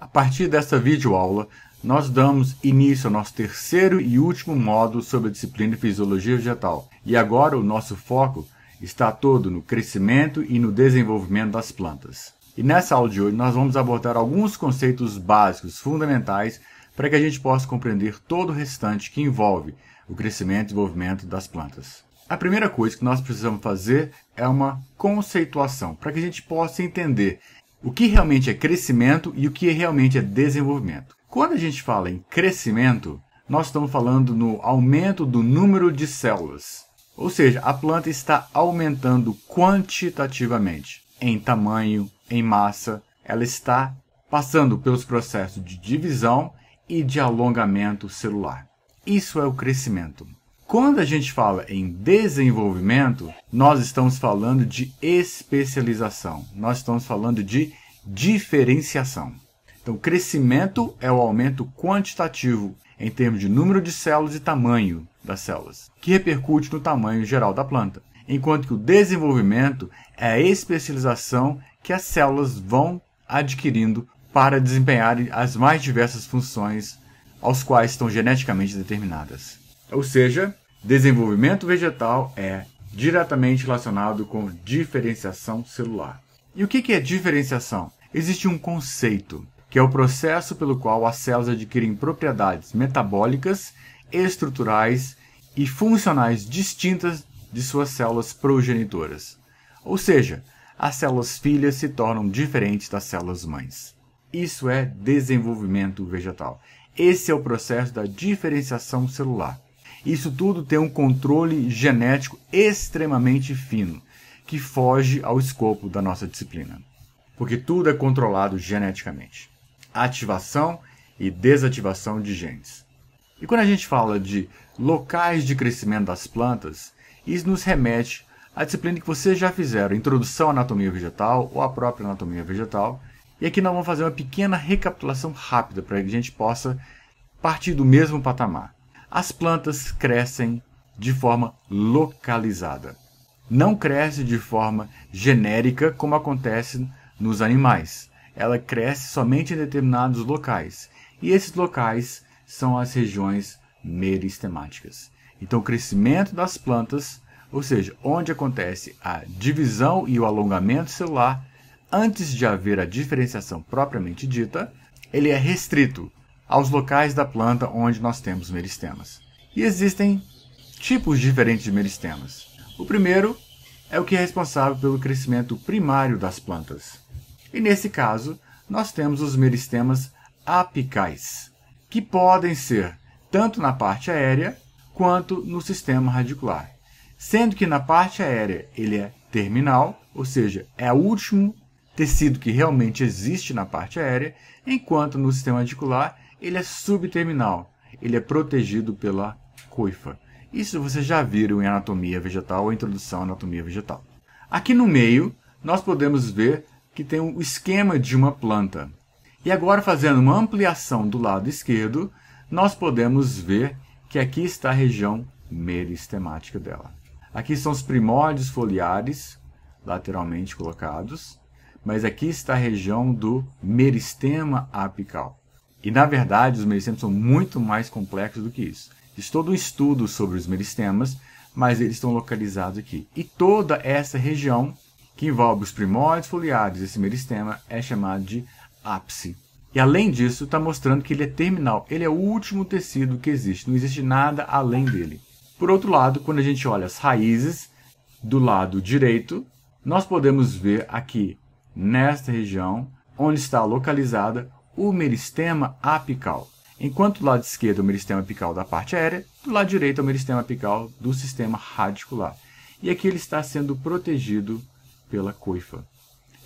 A partir desta videoaula, nós damos início ao nosso terceiro e último módulo sobre a disciplina de Fisiologia Vegetal. E agora o nosso foco está todo no crescimento e no desenvolvimento das plantas. E nessa aula de hoje nós vamos abordar alguns conceitos básicos fundamentais para que a gente possa compreender todo o restante que envolve o crescimento e desenvolvimento das plantas. A primeira coisa que nós precisamos fazer é uma conceituação, para que a gente possa entender o que realmente é crescimento e o que realmente é desenvolvimento. Quando a gente fala em crescimento, nós estamos falando no aumento do número de células. Ou seja, a planta está aumentando quantitativamente em tamanho, em massa, ela está passando pelos processos de divisão e de alongamento celular. Isso é o crescimento. Quando a gente fala em desenvolvimento, nós estamos falando de especialização, nós estamos falando de diferenciação. Então, crescimento é o aumento quantitativo em termos de número de células e tamanho das células, que repercute no tamanho geral da planta. Enquanto que o desenvolvimento é a especialização que as células vão adquirindo para desempenhar as mais diversas funções aos quais estão geneticamente determinadas. Ou seja, Desenvolvimento vegetal é diretamente relacionado com diferenciação celular. E o que é diferenciação? Existe um conceito, que é o processo pelo qual as células adquirem propriedades metabólicas, estruturais e funcionais distintas de suas células progenitoras. Ou seja, as células filhas se tornam diferentes das células mães. Isso é desenvolvimento vegetal. Esse é o processo da diferenciação celular. Isso tudo tem um controle genético extremamente fino, que foge ao escopo da nossa disciplina, porque tudo é controlado geneticamente. Ativação e desativação de genes. E quando a gente fala de locais de crescimento das plantas, isso nos remete à disciplina que vocês já fizeram, Introdução à Anatomia Vegetal ou a própria Anatomia Vegetal. E aqui nós vamos fazer uma pequena recapitulação rápida para que a gente possa partir do mesmo patamar as plantas crescem de forma localizada. Não cresce de forma genérica como acontece nos animais. Ela cresce somente em determinados locais. E esses locais são as regiões meristemáticas. Então, o crescimento das plantas, ou seja, onde acontece a divisão e o alongamento celular, antes de haver a diferenciação propriamente dita, ele é restrito aos locais da planta onde nós temos meristemas. E existem tipos diferentes de meristemas. O primeiro é o que é responsável pelo crescimento primário das plantas. E nesse caso, nós temos os meristemas apicais, que podem ser tanto na parte aérea quanto no sistema radicular. Sendo que na parte aérea ele é terminal, ou seja, é o último tecido que realmente existe na parte aérea, enquanto no sistema radicular ele é subterminal, ele é protegido pela coifa. Isso vocês já viram em anatomia vegetal ou introdução à anatomia vegetal. Aqui no meio, nós podemos ver que tem o um esquema de uma planta. E agora, fazendo uma ampliação do lado esquerdo, nós podemos ver que aqui está a região meristemática dela. Aqui são os primórdios foliares, lateralmente colocados, mas aqui está a região do meristema apical. E na verdade, os meristemas são muito mais complexos do que isso. Fiz todo um estudo sobre os meristemas, mas eles estão localizados aqui. E toda essa região que envolve os primórdios foliares, esse meristema, é chamado de ápice. E além disso, está mostrando que ele é terminal, ele é o último tecido que existe, não existe nada além dele. Por outro lado, quando a gente olha as raízes do lado direito, nós podemos ver aqui, nesta região, onde está localizada o meristema apical. Enquanto do lado esquerdo é o meristema apical da parte aérea, do lado direito é o meristema apical do sistema radicular. E aqui ele está sendo protegido pela coifa.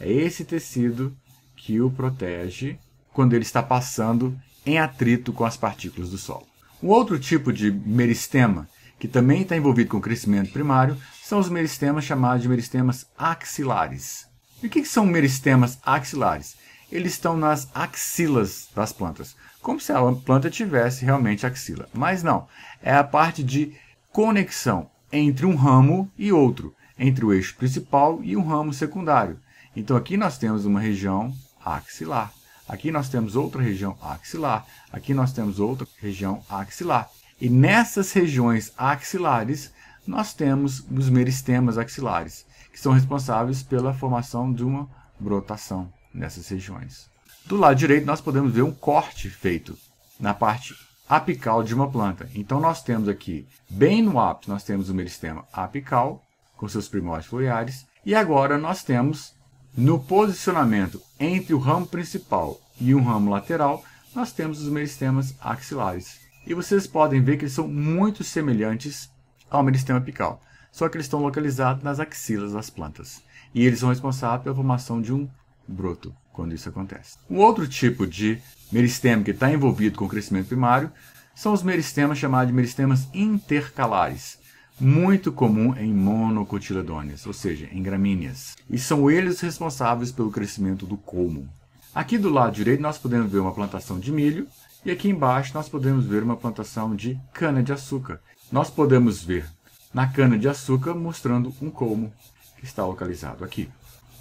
É esse tecido que o protege quando ele está passando em atrito com as partículas do solo. Um outro tipo de meristema que também está envolvido com o crescimento primário são os meristemas chamados de meristemas axilares. E o que são meristemas axilares? eles estão nas axilas das plantas, como se a planta tivesse realmente axila. Mas não, é a parte de conexão entre um ramo e outro, entre o eixo principal e um ramo secundário. Então aqui nós temos uma região axilar, aqui nós temos outra região axilar, aqui nós temos outra região axilar. E nessas regiões axilares, nós temos os meristemas axilares, que são responsáveis pela formação de uma brotação nessas regiões. Do lado direito, nós podemos ver um corte feito na parte apical de uma planta. Então, nós temos aqui, bem no ápice, nós temos o meristema apical, com seus primórdios foliares, e agora nós temos, no posicionamento entre o ramo principal e um ramo lateral, nós temos os meristemas axilares. E vocês podem ver que eles são muito semelhantes ao meristema apical, só que eles estão localizados nas axilas das plantas. E eles são responsáveis pela formação de um broto quando isso acontece. Um outro tipo de meristema que está envolvido com o crescimento primário são os meristemas chamados de meristemas intercalares, muito comum em monocotiledôneas, ou seja, em gramíneas, e são eles responsáveis pelo crescimento do colmo. Aqui do lado direito nós podemos ver uma plantação de milho e aqui embaixo nós podemos ver uma plantação de cana-de-açúcar. Nós podemos ver na cana-de-açúcar mostrando um colmo que está localizado aqui.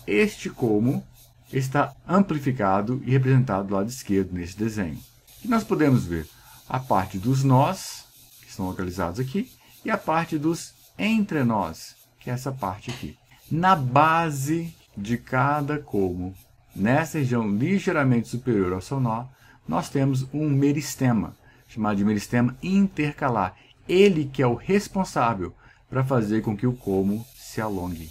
Este colmo está amplificado e representado do lado esquerdo nesse desenho. E nós podemos ver a parte dos nós, que estão localizados aqui, e a parte dos entre nós, que é essa parte aqui. Na base de cada como, nessa região ligeiramente superior ao seu nó, nós temos um meristema, chamado de meristema intercalar. Ele que é o responsável para fazer com que o como se alongue.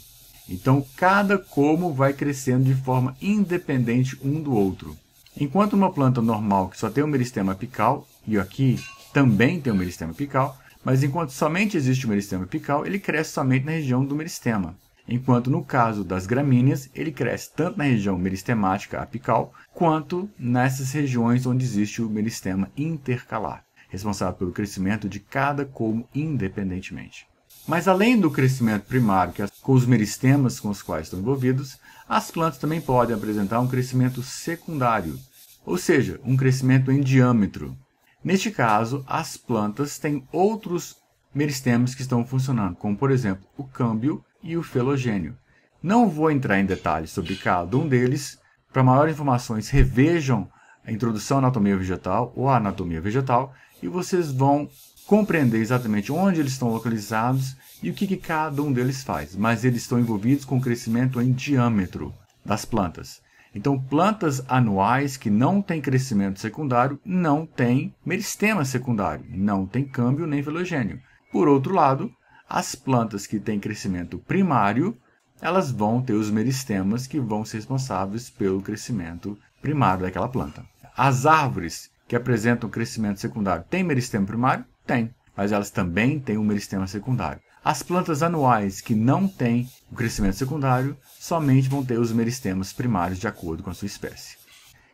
Então, cada como vai crescendo de forma independente um do outro. Enquanto uma planta normal que só tem o um meristema apical, e aqui também tem o um meristema apical, mas enquanto somente existe o um meristema apical, ele cresce somente na região do meristema. Enquanto no caso das gramíneas, ele cresce tanto na região meristemática apical, quanto nessas regiões onde existe o meristema intercalar, responsável pelo crescimento de cada como independentemente. Mas além do crescimento primário, que é com os meristemas com os quais estão envolvidos, as plantas também podem apresentar um crescimento secundário, ou seja, um crescimento em diâmetro. Neste caso, as plantas têm outros meristemas que estão funcionando, como por exemplo o câmbio e o felogênio. Não vou entrar em detalhes sobre cada um deles. Para maiores informações, revejam a introdução à anatomia vegetal ou a anatomia vegetal e vocês vão compreender exatamente onde eles estão localizados e o que, que cada um deles faz, mas eles estão envolvidos com o crescimento em diâmetro das plantas. Então, plantas anuais que não têm crescimento secundário não têm meristema secundário, não tem câmbio nem filogênio. Por outro lado, as plantas que têm crescimento primário, elas vão ter os meristemas que vão ser responsáveis pelo crescimento primário daquela planta. As árvores que apresentam crescimento secundário têm meristema primário? Tem, mas elas também têm um meristema secundário. As plantas anuais que não têm o crescimento secundário somente vão ter os meristemas primários de acordo com a sua espécie.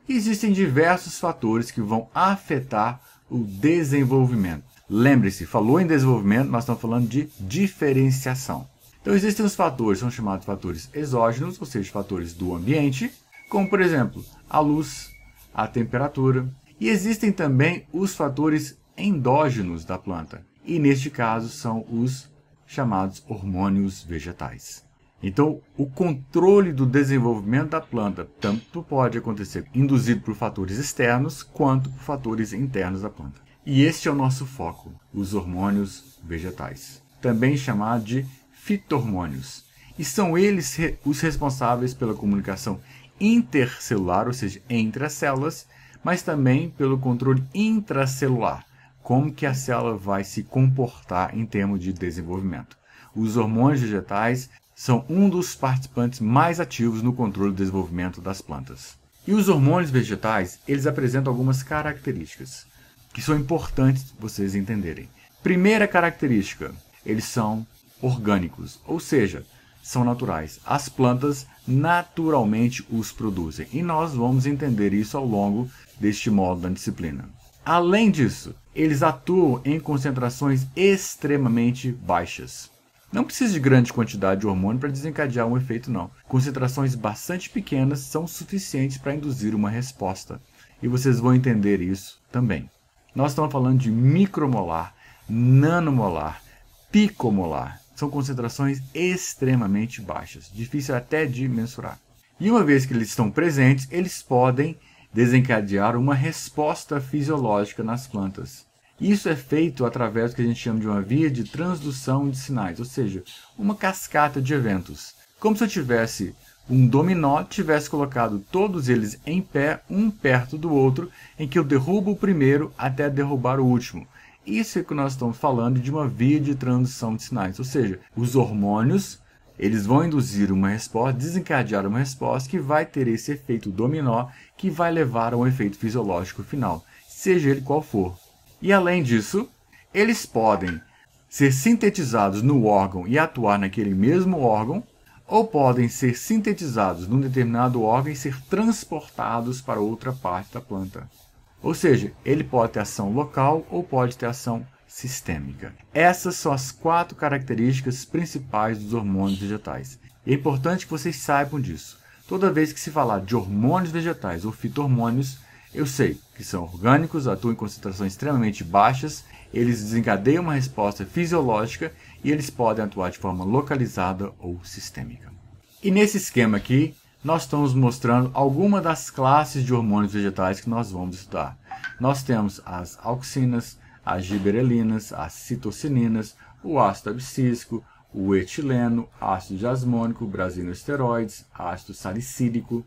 Existem diversos fatores que vão afetar o desenvolvimento. Lembre-se, falou em desenvolvimento, nós estamos falando de diferenciação. Então existem os fatores, são chamados fatores exógenos, ou seja, fatores do ambiente, como por exemplo, a luz, a temperatura, e existem também os fatores endógenos da planta, e neste caso são os chamados hormônios vegetais. Então, o controle do desenvolvimento da planta tanto pode acontecer induzido por fatores externos quanto por fatores internos da planta. E este é o nosso foco, os hormônios vegetais, também chamados de fitohormônios. E são eles os responsáveis pela comunicação intercelular, ou seja, entre as células, mas também pelo controle intracelular, como que a célula vai se comportar em termos de desenvolvimento. Os hormônios vegetais são um dos participantes mais ativos no controle do desenvolvimento das plantas. E os hormônios vegetais, eles apresentam algumas características que são importantes vocês entenderem. Primeira característica, eles são orgânicos, ou seja, são naturais. As plantas naturalmente os produzem e nós vamos entender isso ao longo deste módulo da disciplina. Além disso, eles atuam em concentrações extremamente baixas. Não precisa de grande quantidade de hormônio para desencadear um efeito, não. Concentrações bastante pequenas são suficientes para induzir uma resposta. E vocês vão entender isso também. Nós estamos falando de micromolar, nanomolar, picomolar. São concentrações extremamente baixas, difícil até de mensurar. E uma vez que eles estão presentes, eles podem desencadear uma resposta fisiológica nas plantas. Isso é feito através do que a gente chama de uma via de transdução de sinais, ou seja, uma cascata de eventos. Como se eu tivesse um dominó, tivesse colocado todos eles em pé, um perto do outro, em que eu derrubo o primeiro até derrubar o último. Isso é que nós estamos falando de uma via de transdução de sinais, ou seja, os hormônios eles vão induzir uma resposta, desencadear uma resposta que vai ter esse efeito dominó que vai levar a um efeito fisiológico final, seja ele qual for. E além disso, eles podem ser sintetizados no órgão e atuar naquele mesmo órgão, ou podem ser sintetizados num determinado órgão e ser transportados para outra parte da planta. Ou seja, ele pode ter ação local ou pode ter ação sistêmica. Essas são as quatro características principais dos hormônios vegetais. É importante que vocês saibam disso. Toda vez que se falar de hormônios vegetais ou fitohormônios, eu sei que são orgânicos, atuam em concentrações extremamente baixas, eles desencadeiam uma resposta fisiológica e eles podem atuar de forma localizada ou sistêmica. E nesse esquema aqui, nós estamos mostrando algumas das classes de hormônios vegetais que nós vamos estudar. Nós temos as auxinas, as giberelinas, as citocininas, o ácido abscísico, o etileno, ácido jasmônico, brasinosteroides, ácido salicílico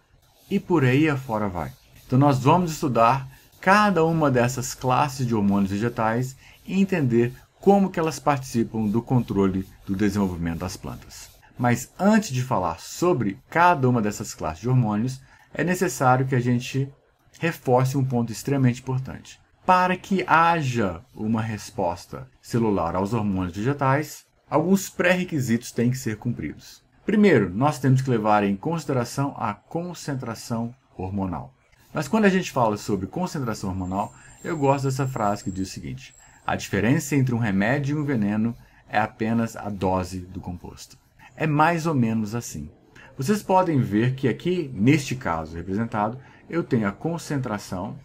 e por aí afora vai. Então nós vamos estudar cada uma dessas classes de hormônios vegetais e entender como que elas participam do controle do desenvolvimento das plantas. Mas antes de falar sobre cada uma dessas classes de hormônios, é necessário que a gente reforce um ponto extremamente importante para que haja uma resposta celular aos hormônios vegetais, alguns pré-requisitos têm que ser cumpridos. Primeiro, nós temos que levar em consideração a concentração hormonal. Mas quando a gente fala sobre concentração hormonal, eu gosto dessa frase que diz o seguinte: a diferença entre um remédio e um veneno é apenas a dose do composto. É mais ou menos assim. Vocês podem ver que aqui, neste caso representado, eu tenho a concentração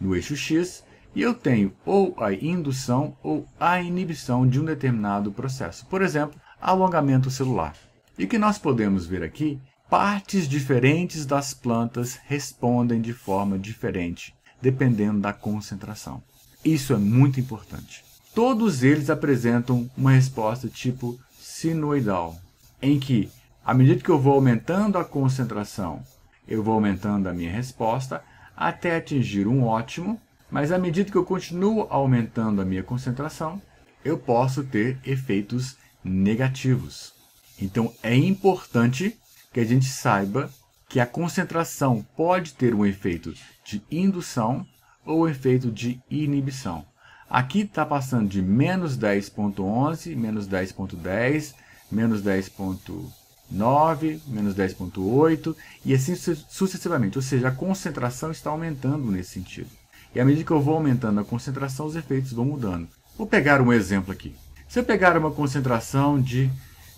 no eixo X e eu tenho ou a indução ou a inibição de um determinado processo, por exemplo, alongamento celular. E que nós podemos ver aqui, partes diferentes das plantas respondem de forma diferente, dependendo da concentração. Isso é muito importante. Todos eles apresentam uma resposta tipo sinoidal, em que, à medida que eu vou aumentando a concentração, eu vou aumentando a minha resposta até atingir um ótimo, mas à medida que eu continuo aumentando a minha concentração, eu posso ter efeitos negativos. Então é importante que a gente saiba que a concentração pode ter um efeito de indução ou um efeito de inibição. Aqui está passando de menos 10.11, menos 10.10, menos 10.9, menos 10.8 e assim sucessivamente. Ou seja, a concentração está aumentando nesse sentido. E à medida que eu vou aumentando a concentração, os efeitos vão mudando. Vou pegar um exemplo aqui. Se eu pegar uma concentração de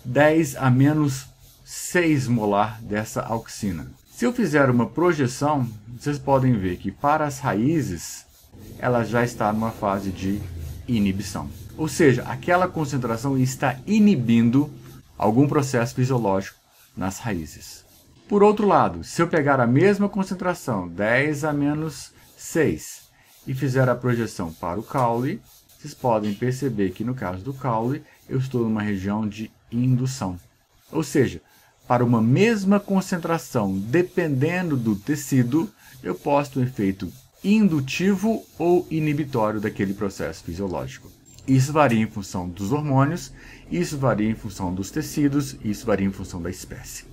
10 a menos 6 molar dessa auxina. Se eu fizer uma projeção, vocês podem ver que para as raízes, ela já está numa fase de inibição. Ou seja, aquela concentração está inibindo algum processo fisiológico nas raízes. Por outro lado, se eu pegar a mesma concentração, 10 a menos 6, e fizer a projeção para o caule, vocês podem perceber que no caso do caule, eu estou numa região de indução. Ou seja, para uma mesma concentração, dependendo do tecido, eu posto um efeito indutivo ou inibitório daquele processo fisiológico. Isso varia em função dos hormônios, isso varia em função dos tecidos, isso varia em função da espécie.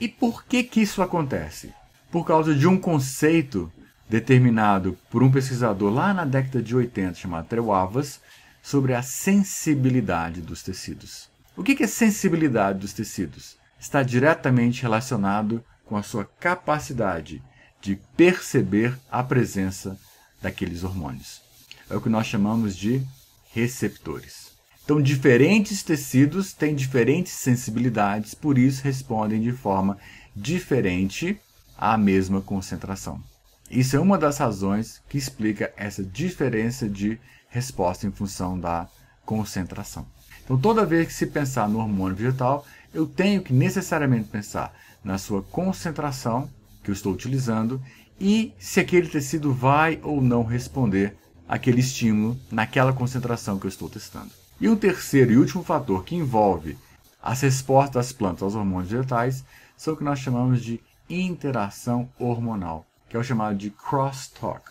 E por que, que isso acontece? Por causa de um conceito determinado por um pesquisador lá na década de 80 chamado Trewavas sobre a sensibilidade dos tecidos. O que é sensibilidade dos tecidos? Está diretamente relacionado com a sua capacidade de perceber a presença daqueles hormônios. É o que nós chamamos de receptores. Então, diferentes tecidos têm diferentes sensibilidades, por isso respondem de forma diferente à mesma concentração. Isso é uma das razões que explica essa diferença de resposta em função da concentração. Então, toda vez que se pensar no hormônio vegetal, eu tenho que necessariamente pensar na sua concentração que eu estou utilizando e se aquele tecido vai ou não responder àquele estímulo naquela concentração que eu estou testando. E um terceiro e último fator que envolve as respostas das plantas aos hormônios vegetais são o que nós chamamos de interação hormonal que é o chamado de crosstalk.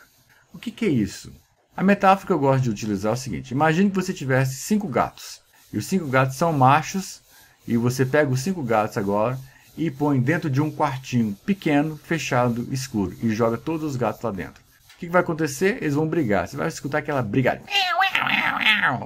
O que, que é isso? A metáfora que eu gosto de utilizar é o seguinte: imagine que você tivesse cinco gatos, e os cinco gatos são machos, e você pega os cinco gatos agora e põe dentro de um quartinho pequeno, fechado, escuro, e joga todos os gatos lá dentro. O que, que vai acontecer? Eles vão brigar. Você vai escutar aquela brigada.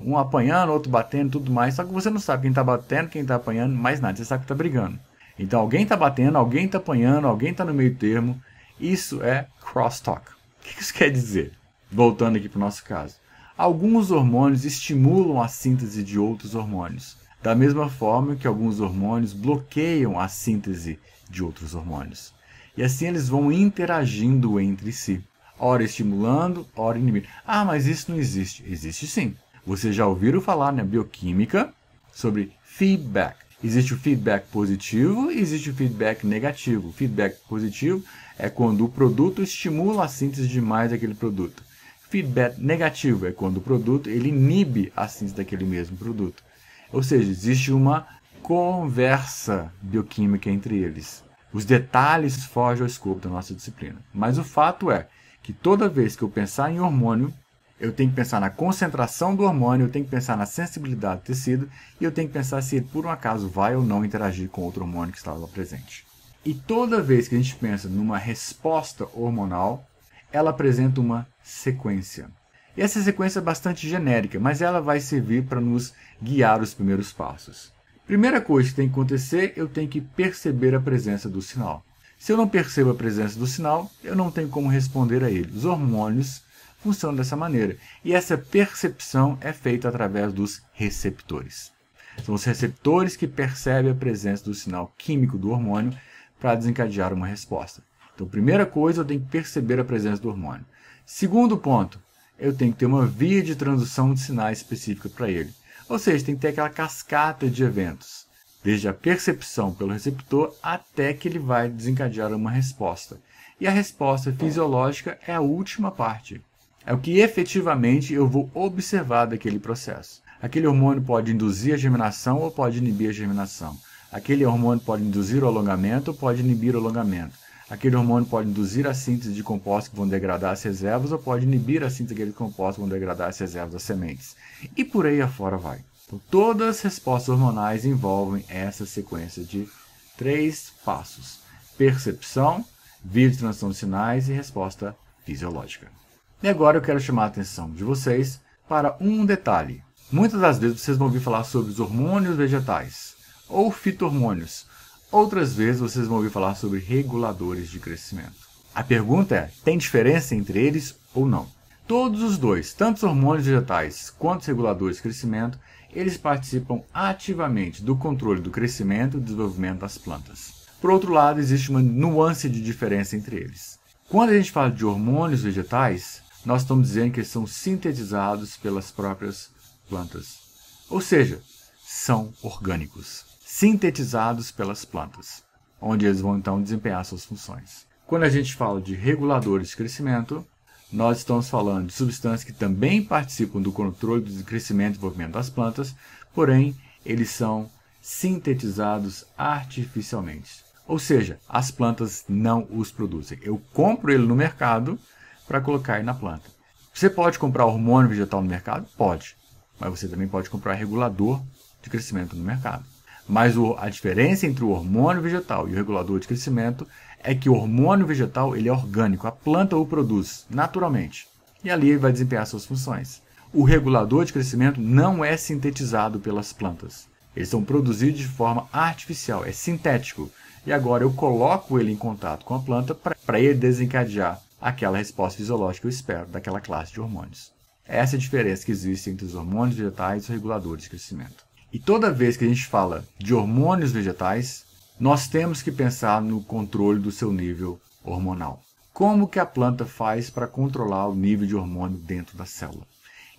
Um apanhando, outro batendo, tudo mais. Só que você não sabe quem está batendo, quem está apanhando, mais nada. Você sabe que está brigando. Então alguém está batendo, alguém está apanhando, alguém está no meio termo. Isso é crosstalk. O que isso quer dizer? Voltando aqui para o nosso caso. Alguns hormônios estimulam a síntese de outros hormônios, da mesma forma que alguns hormônios bloqueiam a síntese de outros hormônios. E assim eles vão interagindo entre si, ora estimulando, ora inibindo. Ah, mas isso não existe. Existe sim. Vocês já ouviram falar na bioquímica sobre feedback. Existe o feedback positivo e existe o feedback negativo. O feedback positivo é quando o produto estimula a síntese de mais daquele produto. Feedback negativo é quando o produto ele inibe a síntese daquele mesmo produto. Ou seja, existe uma conversa bioquímica entre eles. Os detalhes fogem ao escopo da nossa disciplina. Mas o fato é que toda vez que eu pensar em hormônio, eu tenho que pensar na concentração do hormônio, eu tenho que pensar na sensibilidade do tecido e eu tenho que pensar se ele, por um acaso, vai ou não interagir com outro hormônio que estava presente. E toda vez que a gente pensa numa resposta hormonal, ela apresenta uma sequência. E essa sequência é bastante genérica, mas ela vai servir para nos guiar os primeiros passos. Primeira coisa que tem que acontecer, eu tenho que perceber a presença do sinal. Se eu não percebo a presença do sinal, eu não tenho como responder a ele. Os hormônios funcionam dessa maneira. E essa percepção é feita através dos receptores. São os receptores que percebem a presença do sinal químico do hormônio para desencadear uma resposta. Então, primeira coisa, eu tenho que perceber a presença do hormônio. Segundo ponto, eu tenho que ter uma via de transição de sinais específica para ele. Ou seja, tem que ter aquela cascata de eventos, desde a percepção pelo receptor até que ele vai desencadear uma resposta. E a resposta fisiológica é a última parte é o que efetivamente eu vou observar daquele processo. Aquele hormônio pode induzir a germinação ou pode inibir a germinação. Aquele hormônio pode induzir o alongamento ou pode inibir o alongamento. Aquele hormônio pode induzir a síntese de compostos que vão degradar as reservas ou pode inibir a síntese de compostos que vão degradar as reservas das sementes. E por aí afora vai. Então, todas as respostas hormonais envolvem essa sequência de três passos: percepção, vídeo de sinais e resposta fisiológica. E agora eu quero chamar a atenção de vocês para um detalhe. Muitas das vezes vocês vão ouvir falar sobre os hormônios vegetais ou fitohormônios. Outras vezes vocês vão ouvir falar sobre reguladores de crescimento. A pergunta é: tem diferença entre eles ou não? Todos os dois, tanto os hormônios vegetais quanto os reguladores de crescimento, eles participam ativamente do controle do crescimento e desenvolvimento das plantas. Por outro lado, existe uma nuance de diferença entre eles. Quando a gente fala de hormônios vegetais, nós estamos dizendo que eles são sintetizados pelas próprias plantas. Ou seja, são orgânicos, sintetizados pelas plantas, onde eles vão então desempenhar suas funções. Quando a gente fala de reguladores de crescimento, nós estamos falando de substâncias que também participam do controle do crescimento e desenvolvimento das plantas, porém eles são sintetizados artificialmente. Ou seja, as plantas não os produzem. Eu compro ele no mercado, para colocar aí na planta. Você pode comprar hormônio vegetal no mercado? Pode. Mas você também pode comprar regulador de crescimento no mercado. Mas a diferença entre o hormônio vegetal e o regulador de crescimento é que o hormônio vegetal ele é orgânico, a planta o produz naturalmente. E ali vai desempenhar suas funções. O regulador de crescimento não é sintetizado pelas plantas. Eles são produzidos de forma artificial, é sintético. E agora eu coloco ele em contato com a planta para ele desencadear aquela resposta fisiológica que eu espero daquela classe de hormônios. Essa é a diferença que existe entre os hormônios vegetais e os reguladores de crescimento. E toda vez que a gente fala de hormônios vegetais, nós temos que pensar no controle do seu nível hormonal. Como que a planta faz para controlar o nível de hormônio dentro da célula?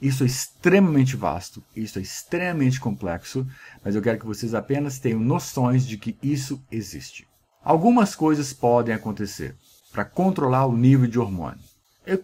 Isso é extremamente vasto, isso é extremamente complexo, mas eu quero que vocês apenas tenham noções de que isso existe. Algumas coisas podem acontecer para controlar o nível de hormônio.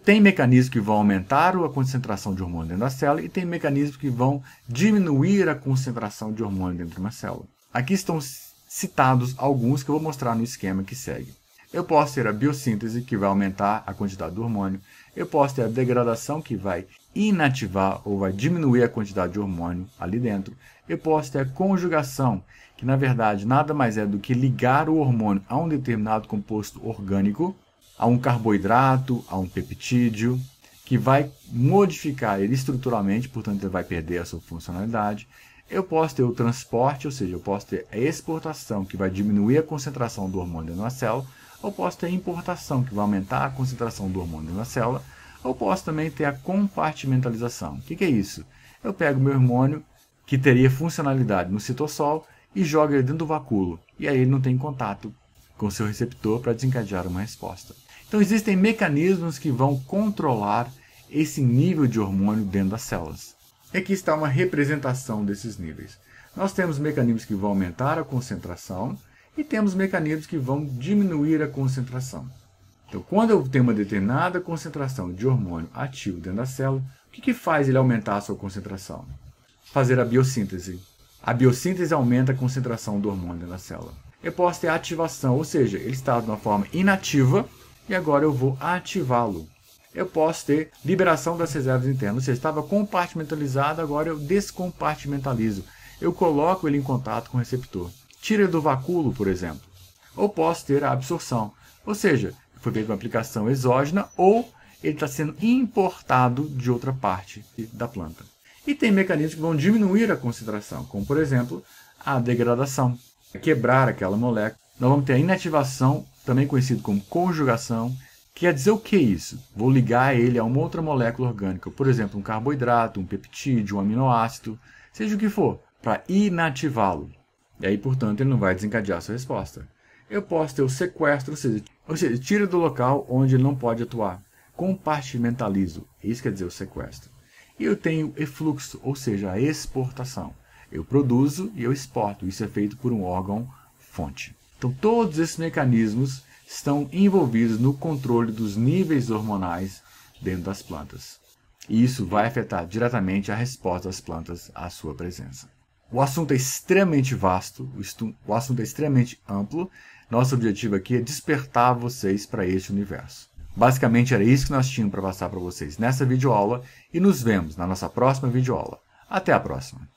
Tem mecanismos que vão aumentar a concentração de hormônio dentro da célula e tem mecanismos que vão diminuir a concentração de hormônio dentro de uma célula. Aqui estão citados alguns que eu vou mostrar no esquema que segue. Eu posso ter a biossíntese, que vai aumentar a quantidade do hormônio eu posso ter é a degradação que vai inativar ou vai diminuir a quantidade de hormônio ali dentro. Eu posso ter é a conjugação, que na verdade nada mais é do que ligar o hormônio a um determinado composto orgânico, a um carboidrato, a um peptídeo, que vai modificar ele estruturalmente, portanto ele vai perder a sua funcionalidade. Eu posso ter é o transporte, ou seja, eu posso ter a exportação, que vai diminuir a concentração do hormônio na célula, ou posso ter é importação, que vai aumentar a concentração do hormônio na célula, ou posso também ter a compartimentalização. O que, que é isso? Eu pego meu hormônio, que teria funcionalidade no citossol, e jogo ele dentro do vacúolo, e aí ele não tem contato com seu receptor para desencadear uma resposta. Então existem mecanismos que vão controlar esse nível de hormônio dentro das células. E aqui está uma representação desses níveis. Nós temos mecanismos que vão aumentar a concentração, e temos mecanismos que vão diminuir a concentração. Então, quando eu tenho uma determinada concentração de hormônio ativo dentro da célula, o que, que faz ele aumentar a sua concentração? Fazer a biossíntese. A biossíntese aumenta a concentração do hormônio dentro da célula. Eu posso ter ativação, ou seja, ele está de uma forma inativa e agora eu vou ativá-lo. Eu posso ter liberação das reservas internas, ou seja, estava compartimentalizado, agora eu descompartimentalizo. Eu coloco ele em contato com o receptor tira do vacúolo, por exemplo. Ou posso ter a absorção, ou seja, foi feita uma aplicação exógena ou ele está sendo importado de outra parte da planta. E tem mecanismos que vão diminuir a concentração, como por exemplo a degradação, quebrar aquela molécula. Nós vamos ter a inativação, também conhecido como conjugação, Quer dizer o que é isso? Vou ligar ele a uma outra molécula orgânica, por exemplo, um carboidrato, um peptídeo, um aminoácido, seja o que for, para inativá-lo. E aí, portanto, ele não vai desencadear a sua resposta. Eu posso ter o sequestro, ou seja, ou seja tiro do local onde ele não pode atuar. Compartimentalizo, isso quer dizer o sequestro. E eu tenho efluxo, ou seja, a exportação. Eu produzo e eu exporto. Isso é feito por um órgão fonte. Então, todos esses mecanismos estão envolvidos no controle dos níveis hormonais dentro das plantas. E isso vai afetar diretamente a resposta das plantas à sua presença. O assunto é extremamente vasto, o assunto é extremamente amplo. Nosso objetivo aqui é despertar vocês para este universo. Basicamente era isso que nós tínhamos para passar para vocês nessa videoaula e nos vemos na nossa próxima videoaula. Até a próxima!